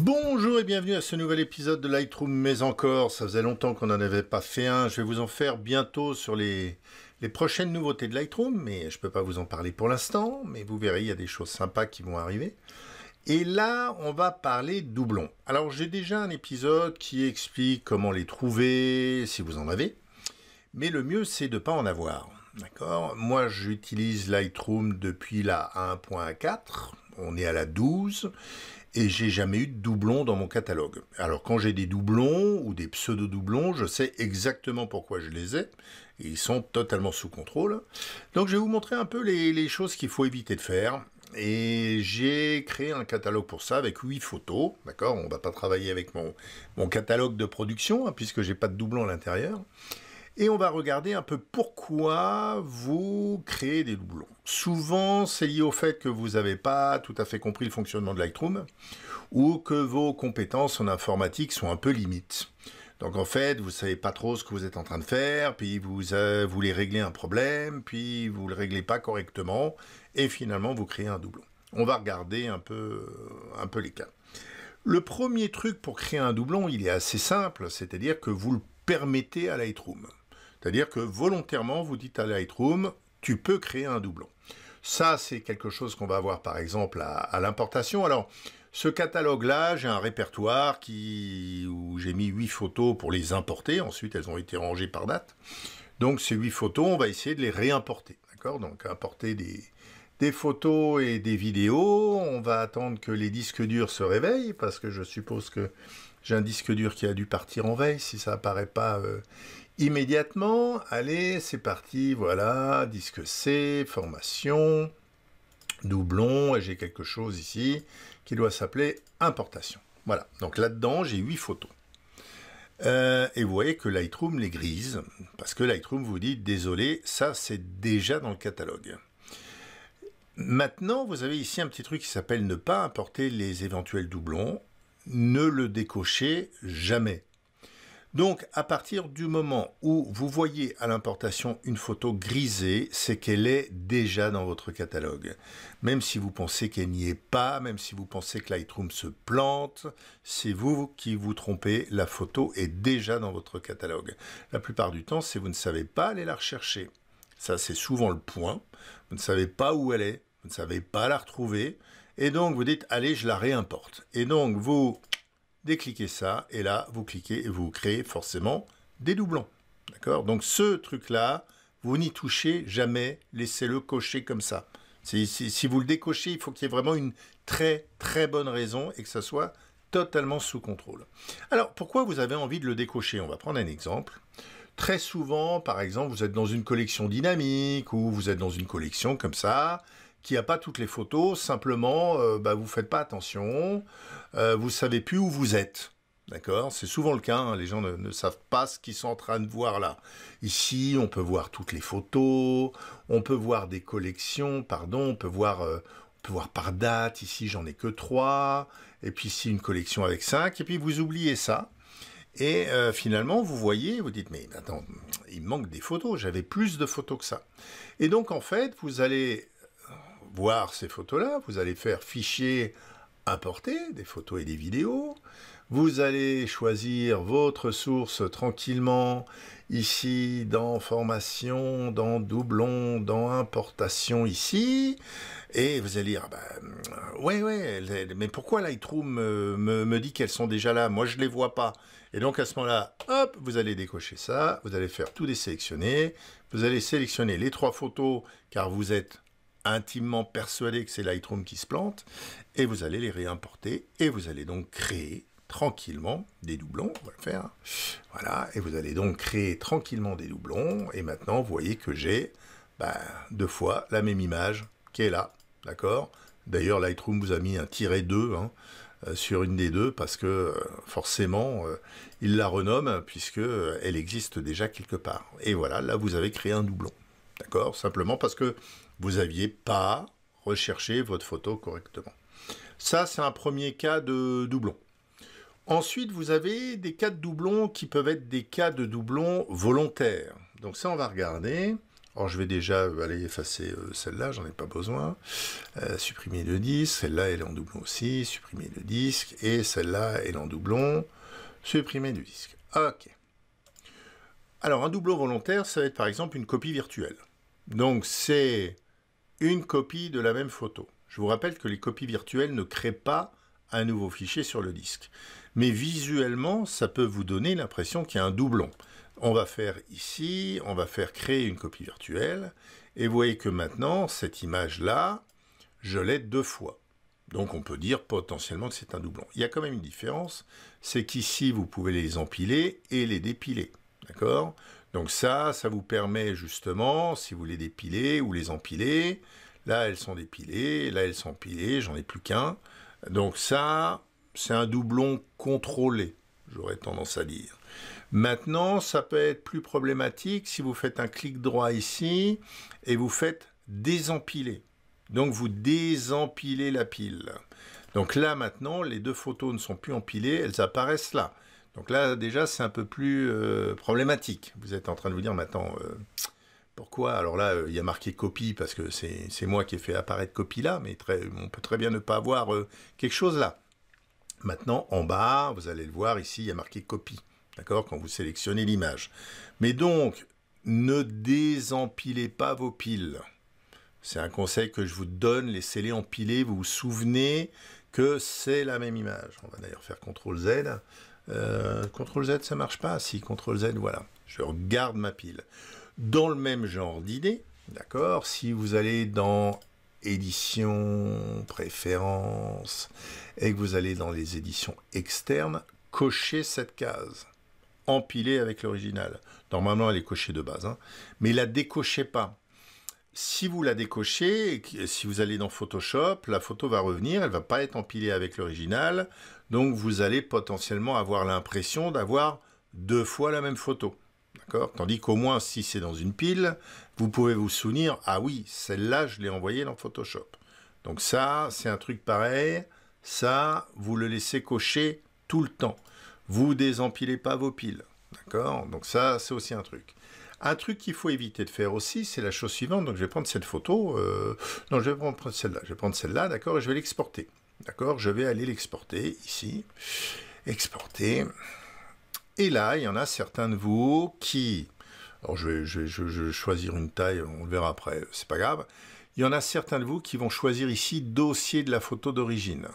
Bonjour et bienvenue à ce nouvel épisode de Lightroom mais encore, ça faisait longtemps qu'on n'en avait pas fait un, je vais vous en faire bientôt sur les, prochaines nouveautés de Lightroom, mais je ne peux pas vous en parler pour l'instant, mais vous verrez, il y a des choses sympas qui vont arriver. Et là, on va parler doublons. Alors j'ai déjà un épisode qui explique comment les trouver, si vous en avez, mais le mieux c'est de ne pas en avoir. D'accord Moi j'utilise Lightroom depuis la 1.4, on est à la 12 et j'ai jamais eu de doublons dans mon catalogue. Alors quand j'ai des doublons ou des pseudo-doublons, je sais exactement pourquoi je les ai, ils sont totalement sous contrôle. Donc je vais vous montrer un peu les, choses qu'il faut éviter de faire. Et j'ai créé un catalogue pour ça avec 8 photos, d'accord On ne va pas travailler avec mon, catalogue de production, hein, puisque j'ai pas de doublons à l'intérieur. Et on va regarder un peu pourquoi vous créez des doublons. Souvent, c'est lié au fait que vous n'avez pas tout à fait compris le fonctionnement de Lightroom ou que vos compétences en informatique sont un peu limites. Donc en fait, vous ne savez pas trop ce que vous êtes en train de faire, puis vous euh, voulez régler un problème, puis vous ne le réglez pas correctement, et finalement vous créez un doublon. On va regarder euh, un peu les cas. Le premier truc pour créer un doublon, il est assez simple, c'est-à-dire que vous le permettez à Lightroom. C'est-à-dire que volontairement, vous dites à Lightroom, tu peux créer un doublon. Ça, c'est quelque chose qu'on va avoir, par exemple à, l'importation. Alors, ce catalogue-là, j'ai un répertoire où j'ai mis 8 photos pour les importer. Ensuite, elles ont été rangées par date. Donc, ces 8 photos, on va essayer de les réimporter. D'accord Donc, importer des, photos et des vidéos. On va attendre que les disques durs se réveillent parce que je suppose que j'ai un disque dur qui a dû partir en veille si ça apparaît pas euh, immédiatement. Allez, c'est parti, voilà, disque C, formation, doublon, et j'ai quelque chose ici qui doit s'appeler importation. Voilà, donc là-dedans, j'ai 8 photos. Euh, et vous voyez que Lightroom les grise, parce que Lightroom vous dit, désolé, ça c'est déjà dans le catalogue. Maintenant, vous avez ici un petit truc qui s'appelle ne pas importer les éventuels doublons. Ne le décochez jamais. Donc, à partir du moment où vous voyez à l'importation une photo grisée, c'est qu'elle est déjà dans votre catalogue. Même si vous pensez qu'elle n'y est pas, même si vous pensez que Lightroom se plante, c'est vous qui vous trompez, la photo est déjà dans votre catalogue. La plupart du temps, c'est vous ne savez pas aller la rechercher. Ça, c'est souvent le point. Vous ne savez pas où elle est, vous ne savez pas la retrouver. Et donc, vous dites, allez, je la réimporte. Et donc, vous décliquez ça, et là, vous cliquez et vous créez forcément des doublons. D'accord Donc ce truc-là, vous n'y touchez jamais, laissez-le cocher comme ça. Si, si, vous le décochez, il faut qu'il y ait vraiment une très très bonne raison et que ça soit totalement sous contrôle. Alors pourquoi vous avez envie de le décocher On va prendre un exemple. Très souvent, par exemple, vous êtes dans une collection dynamique ou vous êtes dans une collection comme ça, qui a pas toutes les photos, simplement, vous euh, bah, vous faites pas attention, vous euh, vous savez plus où vous êtes. D'accord C'est souvent le cas, hein, les gens ne, savent pas ce qu'ils sont en train de voir là. Ici, on peut voir toutes les photos, on peut voir des collections, pardon, on peut voir, euh, on peut voir par date, ici j'en ai que trois, et puis ici une collection avec cinq, et puis vous oubliez ça. Et finalement, vous voyez, vous dites, mais attends, il manque des photos, j'avais plus de photos que ça. Et donc, en fait, vous allez voir ces photos-là, vous allez faire fichier importer des photos et des vidéos. Vous allez choisir votre source tranquillement, ici dans formation, dans doublon, dans importation ici, et vous allez dire, ah ben, ouais, ouais, mais pourquoi Lightroom me, me, dit qu'elles sont déjà là Moi, je ne les vois pas. Et donc, à ce moment-là, hop, vous allez décocher ça, vous allez faire tout désélectionner, vous allez sélectionner les trois photos, car vous êtes intimement persuadé que c'est Lightroom qui se plante, et vous allez les réimporter, et vous allez donc créer tranquillement des doublons, on va le faire, hein. voilà, et vous allez donc créer tranquillement des doublons, et maintenant vous voyez que j'ai bah, deux fois la même image qui est là, d'accord D'ailleurs Lightroom vous a mis un tiret 2 hein, euh, sur une des deux parce que euh, forcément euh, il la renomme puisque elle existe déjà quelque part. Et voilà, là vous avez créé un doublon, d'accord Simplement parce que vous n'aviez pas recherché votre photo correctement. Ça, c'est un premier cas de doublon. Ensuite, vous avez des cas de doublons qui peuvent être des cas de doublons volontaires. Donc ça, on va regarder. Or, je vais déjà euh, aller effacer euh, celle-là, j'en ai pas besoin. Euh, supprimer le disque, celle-là, elle est en doublon aussi. Supprimer le disque, et celle-là, elle est en doublon. Supprimer le disque. OK. Alors, un doublon volontaire, ça va être par exemple une copie virtuelle. Donc, c'est une copie de la même photo. Je vous rappelle que les copies virtuelles ne créent pas un nouveau fichier sur le disque. Mais visuellement, ça peut vous donner l'impression qu'il y a un doublon. On va faire ici, on va faire créer une copie virtuelle, et vous voyez que maintenant, cette image-là, je l'ai deux fois. Donc on peut dire potentiellement que c'est un doublon. Il y a quand même une différence, c'est qu'ici, vous pouvez les empiler et les dépiler. D'accord donc ça, ça vous permet justement, si vous les dépilez ou les empiler, là elles sont dépilées, là elles sont empilées, j'en ai plus qu'un. Donc ça, c'est un doublon contrôlé, j'aurais tendance à dire. Maintenant, ça peut être plus problématique si vous faites un clic droit ici et vous faites désempiler. Donc vous désempilez la pile. Donc là maintenant, les deux photos ne sont plus empilées, elles apparaissent là. Donc là, déjà, c'est un peu plus euh, problématique. Vous êtes en train de vous dire maintenant, euh, pourquoi Alors là, euh, il y a marqué copie parce que c'est moi qui ai fait apparaître copie là, mais on peut très bien ne pas avoir quelque chose là. Maintenant, en bas, vous allez le voir ici, il y a marqué copie. D'accord Quand vous sélectionnez l'image. Mais donc, ne désempilez pas vos piles. C'est un conseil que je vous donne, laissez-les empiler, vous vous souvenez que c'est la même image. On va d'ailleurs faire CTRL Z. Euh, CTRL Z, ça marche pas Si, CTRL Z, voilà. Je regarde ma pile. Dans le même genre d'idée, d'accord Si vous allez dans édition, Préférences, et que vous allez dans les éditions externes, cochez cette case empilée avec l'original. Normalement, elle est cochée de base, hein. mais la décochez pas. Si vous la décochez, si vous allez dans Photoshop, la photo va revenir, elle va pas être empilée avec l'original, donc vous allez potentiellement avoir l'impression d'avoir deux fois la même photo. Tandis qu'au moins, si c'est dans une pile, vous pouvez vous souvenir, ah oui, celle-là, je l'ai envoyée dans Photoshop. Donc ça, c'est un truc pareil. Ça, vous le laissez cocher tout le temps. Vous désempilez pas vos piles. D'accord Donc ça, c'est aussi un truc. Un truc qu'il faut éviter de faire aussi, c'est la chose suivante. Donc je vais prendre cette photo. Euh, non, je vais prendre celle-là. Je vais prendre celle-là, d'accord, et je vais l'exporter. D'accord Je vais aller l'exporter ici. Exporter. Et là, il y en a certains de vous qui... Alors je vais, je choisir une taille, on le verra après, c'est pas grave. Il y en a certains de vous qui vont choisir ici dossier de la photo d'origine.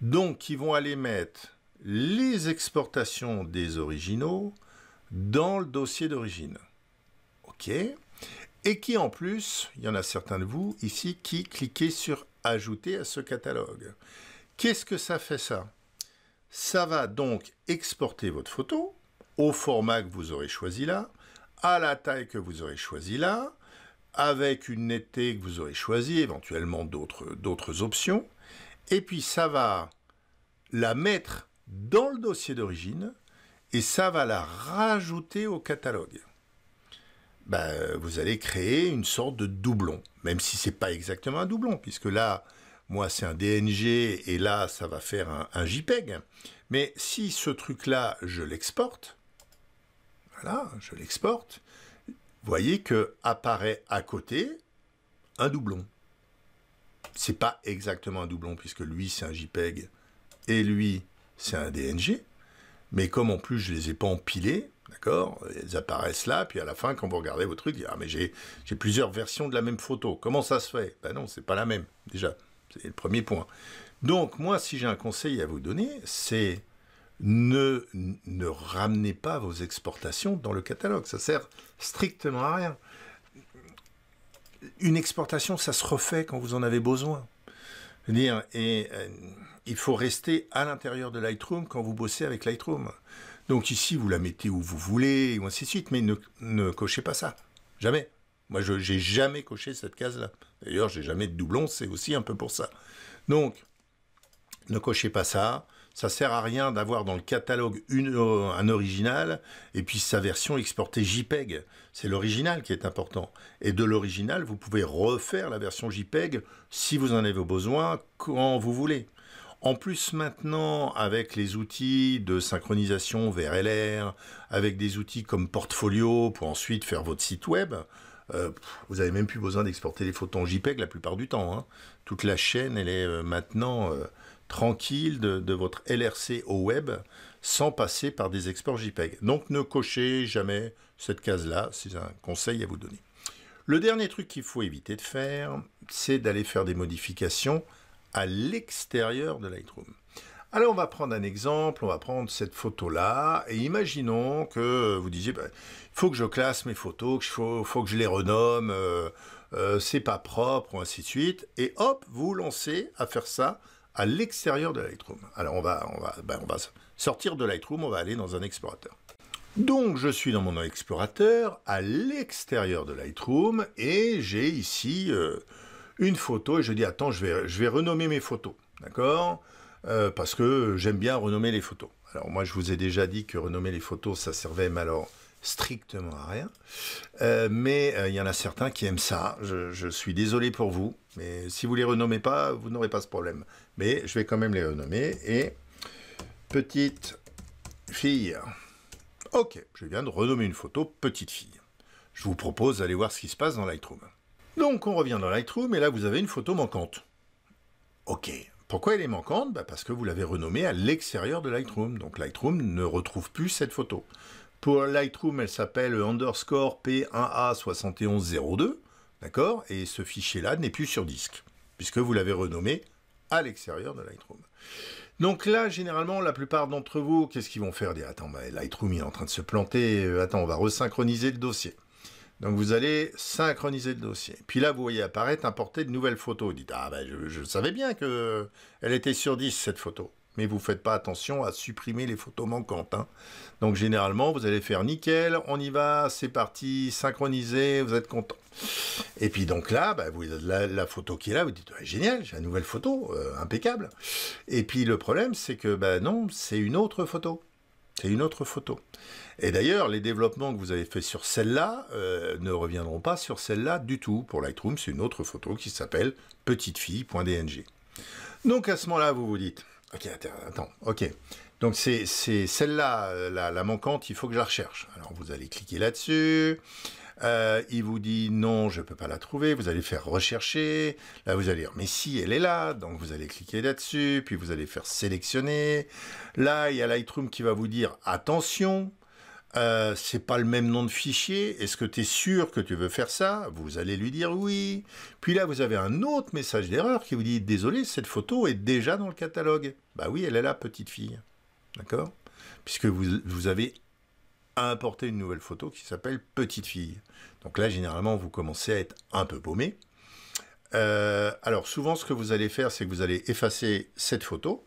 Donc, ils vont aller mettre les exportations des originaux, dans le dossier d'origine. OK Et qui en plus, il y en a certains de vous ici qui cliquez sur Ajouter à ce catalogue. Qu'est-ce que ça fait ça Ça va donc exporter votre photo au format que vous aurez choisi là, à la taille que vous aurez choisi là, avec une netteté que vous aurez choisi, éventuellement d'autres options. Et puis ça va la mettre dans le dossier d'origine et ça va la rajouter au catalogue. Ben, vous allez créer une sorte de doublon, même si c'est pas exactement un doublon, puisque là, moi c'est un DNG et là ça va faire un, JPEG. Mais si ce truc-là, je l'exporte, voilà, je l'exporte, voyez que apparaît à côté un doublon. C'est pas exactement un doublon puisque lui c'est un JPEG et lui c'est un DNG, mais comme en plus je les ai pas empilés, d'accord Elles apparaissent là, puis à la fin, quand vous regardez vos trucs, vous ah mais j'ai plusieurs versions de la même photo. Comment ça se fait Ben non, c'est pas la même, déjà. C'est le premier point. Donc moi, si j'ai un conseil à vous donner, c'est ne, ramenez pas vos exportations dans le catalogue. Ça sert strictement à rien. Une exportation, ça se refait quand vous en avez besoin. Dire, et euh, il faut rester à l'intérieur de Lightroom quand vous bossez avec Lightroom. Donc ici, vous la mettez où vous voulez, ou ainsi de suite, mais ne, cochez pas ça. Jamais. Moi, je n'ai jamais coché cette case-là. D'ailleurs, je n'ai jamais de doublon, c'est aussi un peu pour ça. Donc, ne cochez pas ça. Ça sert à rien d'avoir dans le catalogue euh, un original et puis sa version exportée JPEG. C'est l'original qui est important. Et de l'original, vous pouvez refaire la version JPEG si vous en avez besoin quand vous voulez. En plus maintenant, avec les outils de synchronisation vers LR, avec des outils comme Portfolio pour ensuite faire votre site web, euh, vous n'avez même plus besoin d'exporter les photos en JPEG la plupart du temps. Hein. Toute la chaîne, elle est euh, maintenant euh, tranquille de, de, votre LRC au web sans passer par des exports JPEG. Donc ne cochez jamais cette case-là, c'est un conseil à vous donner. Le dernier truc qu'il faut éviter de faire, c'est d'aller faire des modifications à l'extérieur de Lightroom. Alors on va prendre un exemple, on va prendre cette photo-là, et imaginons que vous disiez, bah, il faut que je classe mes photos, il faut, que je les renomme, euh, euh, c'est pas propre, ou ainsi de suite, et hop, vous lancez à faire ça à l'extérieur de Lightroom. Alors on va, on, va, bah, on va sortir de Lightroom, on va aller dans un explorateur. Donc je suis dans mon explorateur, à l'extérieur de Lightroom, et j'ai ici... Euh, une photo et je dis attends, je vais, je vais renommer mes photos, d'accord euh, Parce que j'aime bien renommer les photos. Alors moi, je vous ai déjà dit que renommer les photos, ça servait, malheureusement alors strictement à rien. Euh, mais euh, il y en a certains qui aiment ça. Je, suis désolé pour vous, mais si vous les renommez pas, vous n'aurez pas ce problème. Mais je vais quand même les renommer. Et petite fille. Ok, je viens de renommer une photo petite fille. Je vous propose d'aller voir ce qui se passe dans Lightroom. Donc on revient dans Lightroom et là vous avez une photo manquante. Ok. Pourquoi elle est manquante bah, Parce que vous l'avez renommée à l'extérieur de Lightroom. Donc Lightroom ne retrouve plus cette photo. Pour Lightroom, elle s'appelle underscore P1A7102. D'accord Et ce fichier-là n'est plus sur disque, puisque vous l'avez renommé à l'extérieur de Lightroom. Donc là, généralement, la plupart d'entre vous, qu'est-ce qu'ils vont faire Dire, attends, Lightroom est en train de se planter, euh, attends, on va resynchroniser le dossier. Donc vous allez synchroniser le dossier. Puis là, vous voyez apparaître importer de nouvelles photos. Vous dites, ah ben je, savais bien que elle était sur 10, cette photo. Mais vous ne faites pas attention à supprimer les photos manquantes. Hein. Donc généralement, vous allez faire nickel, on y va, c'est parti, synchroniser, vous êtes content. Et puis donc là, ben, la, photo qui est là, vous dites génial, j'ai une nouvelle photo, euh, impeccable. Et puis le problème, c'est que ben non, c'est une autre photo. C'est une autre photo. Et d'ailleurs, les développements que vous avez faits sur celle-là euh, ne reviendront pas sur celle-là du tout. Pour Lightroom, c'est une autre photo qui s'appelle petite Donc à ce moment-là, vous vous dites, ok, attends, ok. Donc c'est celle-là, euh, la, la, manquante, il faut que je la recherche. Alors vous allez cliquer là-dessus. Euh, il vous dit non, je ne peux pas la trouver. Vous allez faire rechercher. Là, vous allez dire mais si, elle est là. Donc vous allez cliquer là-dessus, puis vous allez faire sélectionner. Là, il y a Lightroom qui va vous dire attention. Euh, ce n'est pas le même nom de fichier, est-ce que tu es sûr que tu veux faire ça Vous allez lui dire oui. Puis là, vous avez un autre message d'erreur qui vous dit désolé, cette photo est déjà dans le catalogue. Bah oui, elle est là, petite fille. D'accord Puisque vous, vous avez à importer une nouvelle photo qui s'appelle Petite fille. Donc là, généralement, vous commencez à être un peu paumé. Euh, alors souvent, ce que vous allez faire, c'est que vous allez effacer cette photo.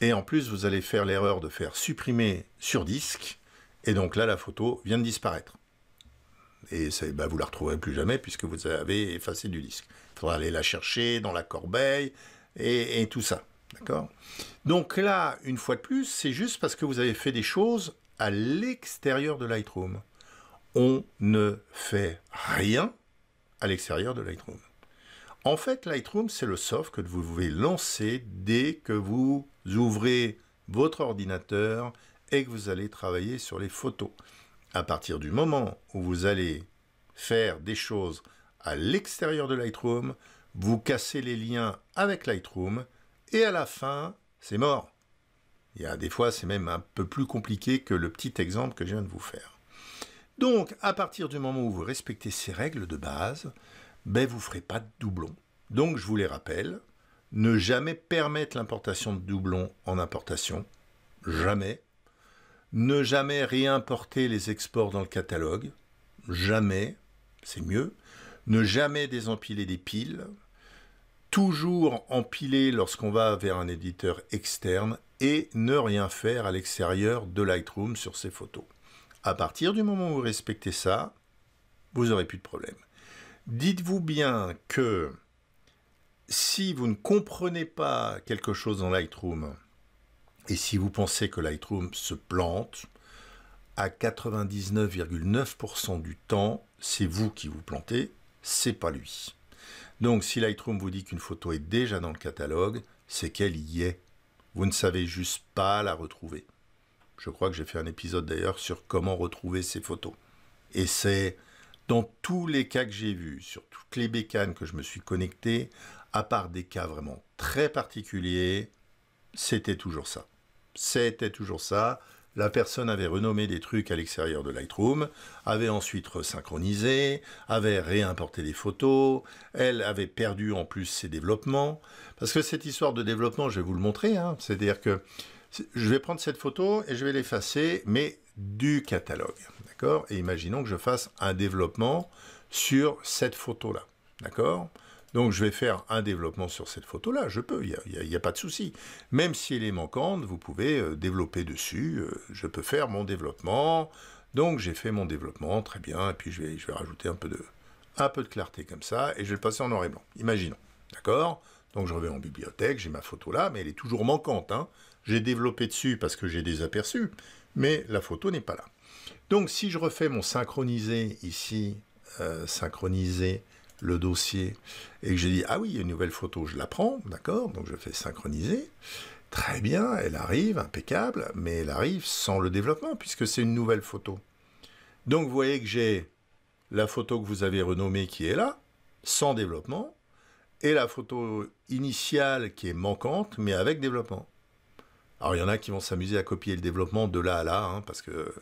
Et en plus, vous allez faire l'erreur de faire supprimer sur disque. Et donc là, la photo vient de disparaître. Et bah, vous ne la retrouverez plus jamais puisque vous avez effacé du disque. Il faudra aller la chercher dans la corbeille et, et tout ça. D'accord Donc là, une fois de plus, c'est juste parce que vous avez fait des choses à l'extérieur de Lightroom. On ne fait rien à l'extérieur de Lightroom. En fait, Lightroom, c'est le soft que vous pouvez lancer dès que vous ouvrez votre ordinateur et que vous allez travailler sur les photos. À partir du moment où vous allez faire des choses à l'extérieur de Lightroom, vous cassez les liens avec Lightroom et à la fin, c'est mort. Il y des fois, c'est même un peu plus compliqué que le petit exemple que je viens de vous faire. Donc, à partir du moment où vous respectez ces règles de base, ben, vous ne ferez pas de doublons. Donc, je vous les rappelle, ne jamais permettre l'importation de doublons en importation, jamais. Ne jamais réimporter les exports dans le catalogue, jamais, c'est mieux. Ne jamais désempiler des piles, toujours empiler lorsqu'on va vers un éditeur externe et ne rien faire à l'extérieur de Lightroom sur ces photos. À partir du moment où vous respectez ça, vous n'aurez plus de problème. Dites-vous bien que si vous ne comprenez pas quelque chose dans Lightroom, et si vous pensez que Lightroom se plante, à 99,9% du temps, c'est vous qui vous plantez, c'est pas lui. Donc si Lightroom vous dit qu'une photo est déjà dans le catalogue, c'est qu'elle y est vous ne savez juste pas la retrouver. Je crois que j'ai fait un épisode d'ailleurs sur comment retrouver ces photos. Et c'est dans tous les cas que j'ai vus, sur toutes les bécanes que je me suis connecté, à part des cas vraiment très particuliers, c'était toujours ça. C'était toujours ça. La personne avait renommé des trucs à l'extérieur de Lightroom, avait ensuite resynchronisé, avait réimporté des photos, elle avait perdu en plus ses développements. Parce que cette histoire de développement, je vais vous le montrer, hein. c'est-à-dire que je vais prendre cette photo et je vais l'effacer, mais du catalogue. D'accord Et imaginons que je fasse un développement sur cette photo-là. D'accord donc je vais faire un développement sur cette photo-là, je peux, il n'y a, pas de souci. Même si elle est manquante, vous pouvez euh, développer dessus, euh, je peux faire mon développement. Donc j'ai fait mon développement, très bien, et puis je vais, rajouter un peu, de, clarté comme ça, et je vais le passer en noir et blanc, imaginons. D'accord donc je reviens en bibliothèque, j'ai ma photo là, mais elle est toujours manquante. Hein. J'ai développé dessus parce que j'ai des aperçus, mais la photo n'est pas là. Donc si je refais mon synchronisé ici, euh, Synchroniser. synchronisé le dossier et que j'ai dit ah oui, il y a une nouvelle photo, je la prends, d'accord, donc je fais synchroniser. Très bien, elle arrive, impeccable, mais elle arrive sans le développement puisque c'est une nouvelle photo. Donc vous voyez que j'ai la photo que vous avez renommée qui est là, sans développement, et la photo initiale qui est manquante, mais avec développement. Alors il y en a qui vont s'amuser à copier le développement de là à là, hein, parce que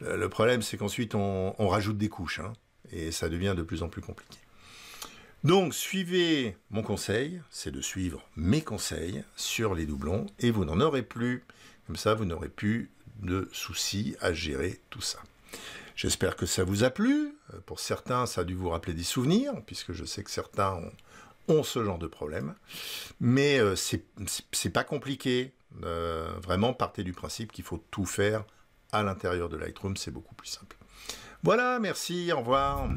le problème c'est qu'ensuite on, rajoute des couches, hein, et ça devient de plus en plus compliqué. Donc suivez mon conseil, c'est de suivre mes conseils sur les doublons et vous n'en aurez plus. Comme ça, vous n'aurez plus de soucis à gérer tout ça. J'espère que ça vous a plu. Pour certains, ça a dû vous rappeler des souvenirs, puisque je sais que certains ont, ce genre de problème. Mais euh, ce c'est pas compliqué. Euh, vraiment, partez du principe qu'il faut tout faire à l'intérieur de Lightroom, c'est beaucoup plus simple. Voilà, merci, au revoir.